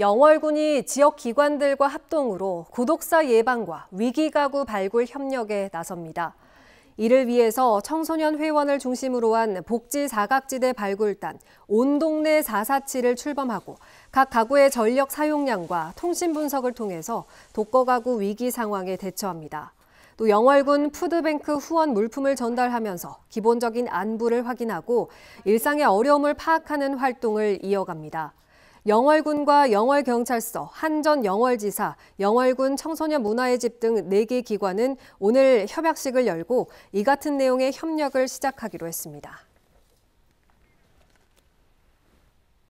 영월군이 지역 기관들과 합동으로 고독사 예방과 위기가구 발굴 협력에 나섭니다. 이를 위해서 청소년 회원을 중심으로 한 복지 사각지대 발굴단 온 동네 447을 출범하고 각 가구의 전력 사용량과 통신 분석을 통해서 독거 가구 위기 상황에 대처합니다. 또 영월군 푸드뱅크 후원 물품을 전달하면서 기본적인 안부를 확인하고 일상의 어려움을 파악하는 활동을 이어갑니다. 영월군과 영월경찰서, 한전영월지사, 영월군 청소년 문화의 집등 4개 기관은 오늘 협약식을 열고 이 같은 내용의 협력을 시작하기로 했습니다.